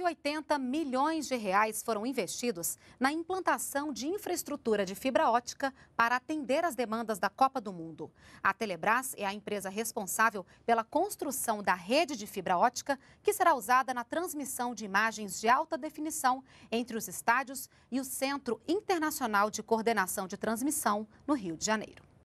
280 milhões de reais foram investidos na implantação de infraestrutura de fibra ótica para atender as demandas da Copa do Mundo. A Telebrás é a empresa responsável pela construção da rede de fibra ótica que será usada na transmissão de imagens de alta definição entre os estádios e o Centro Internacional de Coordenação de Transmissão, no Rio de Janeiro.